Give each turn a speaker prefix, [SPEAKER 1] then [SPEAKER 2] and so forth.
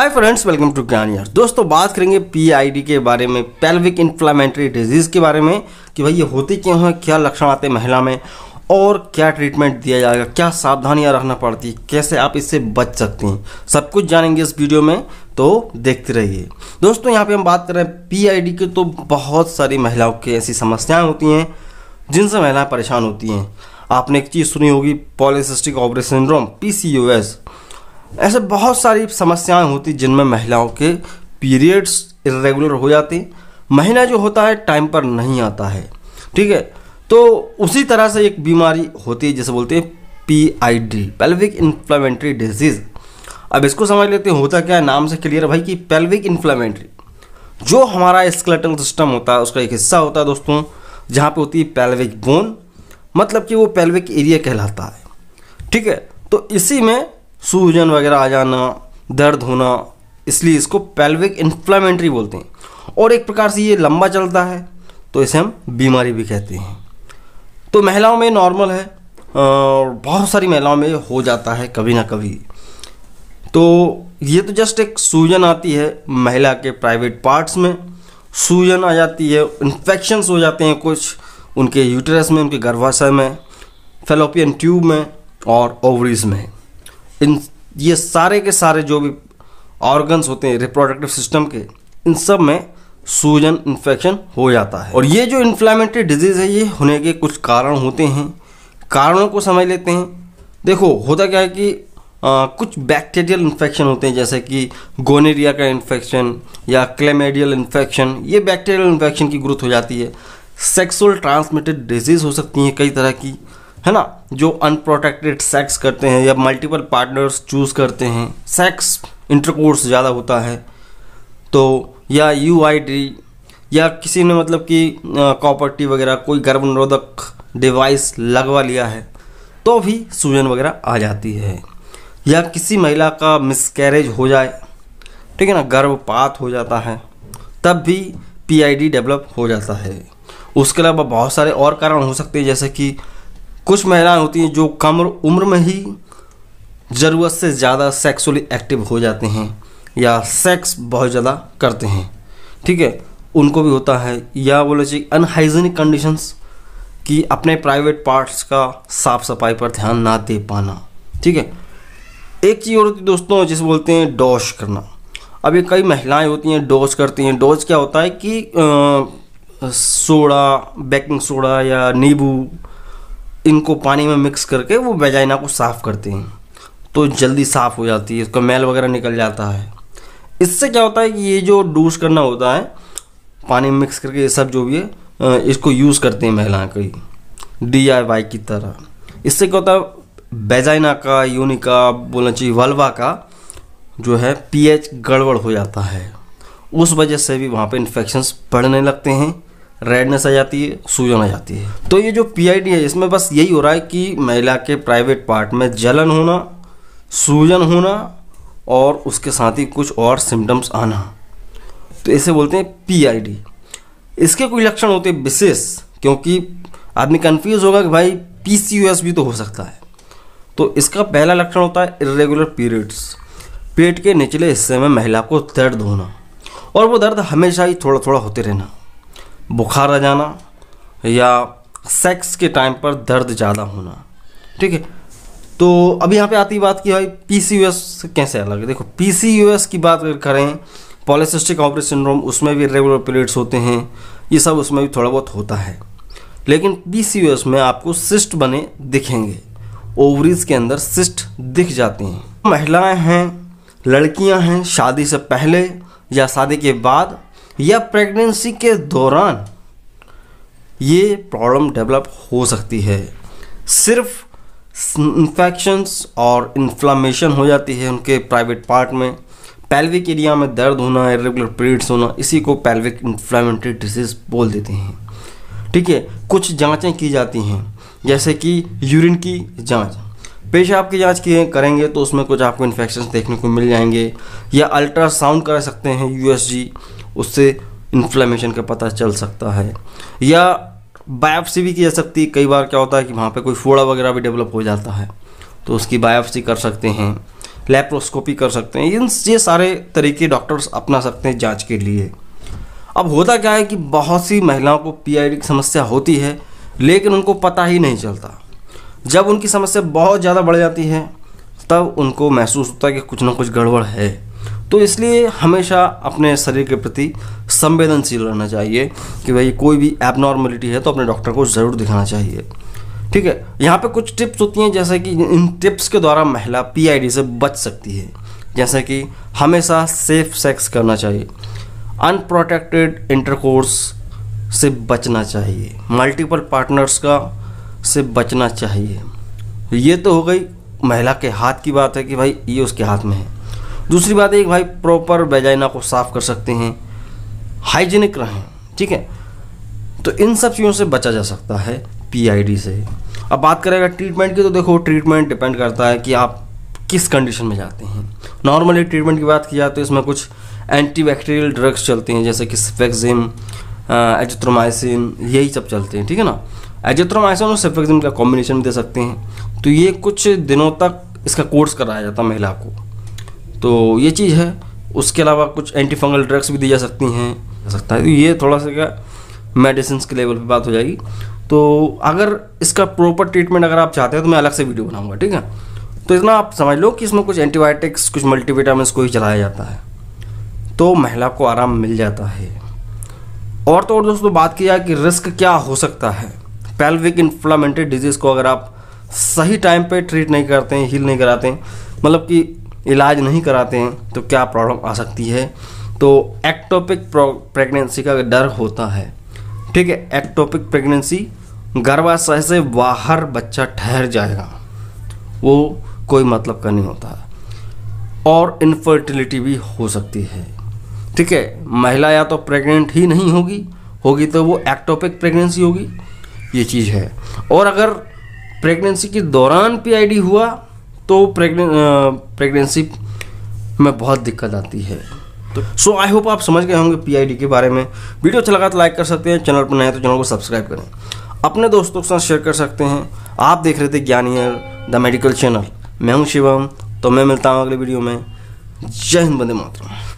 [SPEAKER 1] hi friends welcome to ज्ञान यार दोस्तों बात करेंगे पीआईडी के बारे में पेल्विक इन्फ्लामेंट्री डिजीज़ के बारे में कि भाई ये होती क्यों है क्या लक्षण आते हैं महिला में और क्या ट्रीटमेंट दिया जाएगा क्या सावधानियाँ रखना पड़ती है कैसे आप इससे बच सकते हैं सब कुछ जानेंगे इस वीडियो में तो देखते रहिए दोस्तों यहाँ पर हम बात कर रहे हैं पीआईडी के तो बहुत सारी महिलाओं की ऐसी समस्याएँ होती हैं जिनसे महिलाएँ परेशान होती हैं आपने एक चीज़ सुनी होगी पॉलिसिस्टिक ऑपरेशन सिंड्रोम पी ऐसे बहुत सारी समस्याएं होती जिनमें महिलाओं के पीरियड्स इरेगुलर हो जाते महीना जो होता है टाइम पर नहीं आता है ठीक है तो उसी तरह से एक बीमारी होती है जिसे बोलते हैं P I D pelvic inflammatory disease अब इसको समझ लेते हैं होता क्या है नाम से क्लियर है भाई कि पेल्विक इन्फ्लामेंट्री जो हमारा स्केलेटल सिस्टम होता है उसका एक हिस्सा होता है दोस्तों जहाँ पे होती है पेल्विक बोन मतलब कि वो पेल्विक एरिया कहलाता है ठीक है तो इसी में सूजन वगैरह आ जाना दर्द होना इसलिए इसको पेल्विक इन्फ्लामेंट्री बोलते हैं और एक प्रकार से ये लंबा चलता है तो इसे हम बीमारी भी कहते हैं तो महिलाओं में नॉर्मल है और बहुत सारी महिलाओं में हो जाता है कभी ना कभी तो ये तो जस्ट एक सूजन आती है महिला के प्राइवेट पार्ट्स में सूजन आ जाती है इन्फेक्शन्स हो जाते हैं कुछ उनके यूटरस में उनके गर्भाशय में फेलोपियन ट्यूब में और ओवरीज में इन ये सारे के सारे जो भी ऑर्गन्स होते हैं रिप्रोडक्टिव सिस्टम के इन सब में सूजन इन्फेक्शन हो जाता है और ये जो इन्फ्लामेटरी डिजीज़ है ये होने के कुछ कारण होते हैं कारणों को समझ लेते हैं देखो होता क्या है कि आ, कुछ बैक्टीरियल इन्फेक्शन होते हैं जैसे कि गोनेरिया का इन्फेक्शन या क्लेमेडियल इन्फेक्शन ये बैक्टीरियल इन्फेक्शन की ग्रोथ हो जाती है सेक्सुअल ट्रांसमिटेड डिजीज़ हो सकती हैं कई तरह की है ना जो अनप्रोटेक्टेड सेक्स करते हैं या मल्टीपल पार्टनर्स चूज़ करते हैं सेक्स इंटरकोर्स ज़्यादा होता है तो या यू या किसी ने मतलब कि कॉपर्टी वगैरह कोई गर्भनिरोधक डिवाइस लगवा लिया है तो भी सूजन वगैरह आ जाती है या किसी महिला का मिसकैरेज हो जाए ठीक है ना गर्भपात हो जाता है तब भी पीआईडी डेवलप हो जाता है उसके अलावा बहुत सारे और कारण हो सकते हैं जैसे कि कुछ महिलाएं होती हैं जो कम उम्र में ही ज़रूरत से ज़्यादा सेक्सुअली एक्टिव हो जाते हैं या सेक्स बहुत ज़्यादा करते हैं ठीक है उनको भी होता है या बोले चाहिए अनहाइजीनिक कंडीशंस कि अपने प्राइवेट पार्ट्स का साफ सफाई पर ध्यान ना दे पाना ठीक है एक चीज़ और होती है दोस्तों जिसे बोलते हैं डोश करना अब ये कई महिलाएं होती हैं डोज करती हैं डोज क्या होता है कि आ, सोडा बेकिंग सोडा या नींबू इनको पानी में मिक्स करके वो वेजाइना को साफ़ करते हैं तो जल्दी साफ़ हो जाती है उसका मैल वगैरह निकल जाता है इससे क्या होता है कि ये जो डूस करना होता है पानी में मिक्स करके ये सब जो भी है इसको यूज़ करते हैं महिलाएं कई डी की तरह इससे क्या होता है बेजाइना का यूनिका बोलना चाहिए वलवा का जो है पीएच गड़बड़ हो जाता है उस वजह से भी वहाँ पे इन्फेक्शंस बढ़ने लगते हैं रेडनेस आ जाती है सूजन आ जाती है तो ये जो पीआईडी है इसमें बस यही हो रहा है कि महिला के प्राइवेट पार्ट में जलन होना सूजन होना और उसके साथ ही कुछ और सिम्टम्स आना तो इसे बोलते हैं पीआईडी इसके कोई लक्षण होते विशेष क्योंकि आदमी कन्फ्यूज़ होगा कि भाई पीसीयूएस भी तो हो सकता है तो इसका पहला लक्षण होता है इरेगुलर पीरियड्स पेट के निचले हिस्से में महिला को दर्द होना और वो दर्द हमेशा ही थोड़ा थोड़ा होते रहना बुखार आ जाना या सेक्स के टाइम पर दर्द ज़्यादा होना ठीक है तो अब यहाँ पे आती बात की भाई पी सी कैसे अलग है देखो पी सी की बात अगर करें पॉलिसिस्टिक ऑपरेट सिंड्रोम उसमें भी रेगुलर पीरियड्स होते हैं ये सब उसमें भी थोड़ा बहुत होता है लेकिन पी सी में आपको सिस्ट बने दिखेंगे ओवरीज के अंदर सिस्ट दिख जाते हैं महिलाएं हैं लड़कियां हैं शादी से पहले या शादी के बाद या प्रेगनेंसी के दौरान ये प्रॉब्लम डेवलप हो सकती है सिर्फ इन्फेक्शंस और इन्फ्लामेशन हो जाती है उनके प्राइवेट पार्ट में पैल्विक एरिया में दर्द होना इरेगुलर पीरियड्स होना इसी को पैल्विक इन्फ्लामेटरी डिजीज बोल देते हैं ठीक है कुछ जांचें की जाती हैं जैसे कि यूरिन की जांच पेशाब की जांच की करेंगे तो उसमें कुछ आपको इन्फेक्शन देखने को मिल जाएंगे या अल्ट्रासाउंड करा सकते हैं यूएसजी उससे इन्फ्लेमेशन का पता चल सकता है या बायोप्सी भी की जा सकती है कई बार क्या होता है कि वहाँ पे कोई फोड़ा वगैरह भी डेवलप हो जाता है तो उसकी बायोप्सी कर सकते हैं लेप्रोस्कोपी कर सकते हैं इन ये सारे तरीके डॉक्टर्स अपना सकते हैं जाँच के लिए अब होता क्या है कि बहुत सी महिलाओं को पी की समस्या होती है लेकिन उनको पता ही नहीं चलता जब उनकी समस्या बहुत ज़्यादा बढ़ जाती है तब उनको महसूस होता है कि कुछ ना कुछ गड़बड़ है तो इसलिए हमेशा अपने शरीर के प्रति संवेदनशील रहना चाहिए कि भाई कोई भी एबनॉर्मलिटी है तो अपने डॉक्टर को ज़रूर दिखाना चाहिए ठीक है यहाँ पे कुछ टिप्स होती हैं जैसे कि इन टिप्स के द्वारा महिला पीआईडी से बच सकती है जैसे कि हमेशा सेफ सेक्स करना चाहिए अनप्रोटेक्टेड इंटरकोर्स से बचना चाहिए मल्टीपल पार्टनर्स का से बचना चाहिए ये तो हो गई महिला के हाथ की बात है कि भाई ये उसके हाथ में है दूसरी बात है भाई प्रॉपर बेजाइना को साफ़ कर सकते हैं हाइजीनिक रहें ठीक है तो इन सब चीज़ों से बचा जा सकता है पीआईडी से अब बात करें अगर ट्रीटमेंट की तो देखो ट्रीटमेंट डिपेंड करता है कि आप किस कंडीशन में जाते हैं नॉर्मली ट्रीटमेंट की बात की जाए तो इसमें कुछ एंटीबैक्टीरियल ड्रग्स चलते हैं जैसे कि सिफेक्जिम एजिथ्रोमाइसिन यही सब चलते हैं ठीक है ना एजिथ्रोमाइसिन और सिफेक्जिम का कॉम्बिनेशन दे सकते हैं तो ये कुछ दिनों तक इसका कोर्स कराया जाता है महिला को तो ये चीज़ है उसके अलावा कुछ एंटी फंगल ड्रग्स भी दी जा सकती हैं सकता है तो ये थोड़ा सा क्या मेडिसिन के लेवल पे बात हो जाएगी तो अगर इसका प्रॉपर ट्रीटमेंट अगर आप चाहते हैं तो मैं अलग से वीडियो बनाऊंगा ठीक है तो इतना आप समझ लो कि इसमें कुछ एंटीबायोटिक्स कुछ मल्टीविटामस को ही चलाया जाता है तो महिला को आराम मिल जाता है और तो और दोस्तों बात की जाए कि रिस्क क्या हो सकता है पेल्विक इन्फ्लामेंट्री डिजीज़ को अगर आप सही टाइम पे ट्रीट नहीं करते हैं हील नहीं कराते मतलब कि इलाज नहीं कराते हैं तो क्या प्रॉब्लम आ सकती है तो एक्टोपिक प्रेगनेंसी का डर होता है ठीक है एक्टोपिक प्रेगनेंसी गर्भाशय से बाहर बच्चा ठहर जाएगा वो कोई मतलब का नहीं होता और इनफर्टिलिटी भी हो सकती है ठीक है महिला या तो प्रेग्नेंट ही नहीं होगी होगी तो वो एक्टोपिक प्रेगनेंसी होगी ये चीज़ है और अगर प्रेगनेंसी के दौरान पीआईडी हुआ तो प्रेगनेंसी में बहुत दिक्कत आती है तो सो आई होप आप समझ गए होंगे पी के बारे में वीडियो अच्छा लगा तो लाइक कर सकते हैं चैनल पर नए तो चैनल को सब्सक्राइब करें अपने दोस्तों के साथ शेयर कर सकते हैं आप देख रहे थे ज्ञानियर द मेडिकल चैनल मैं हूं शिवम तो मैं मिलता हूं अगले वीडियो में जय हिंद बंदे मातरम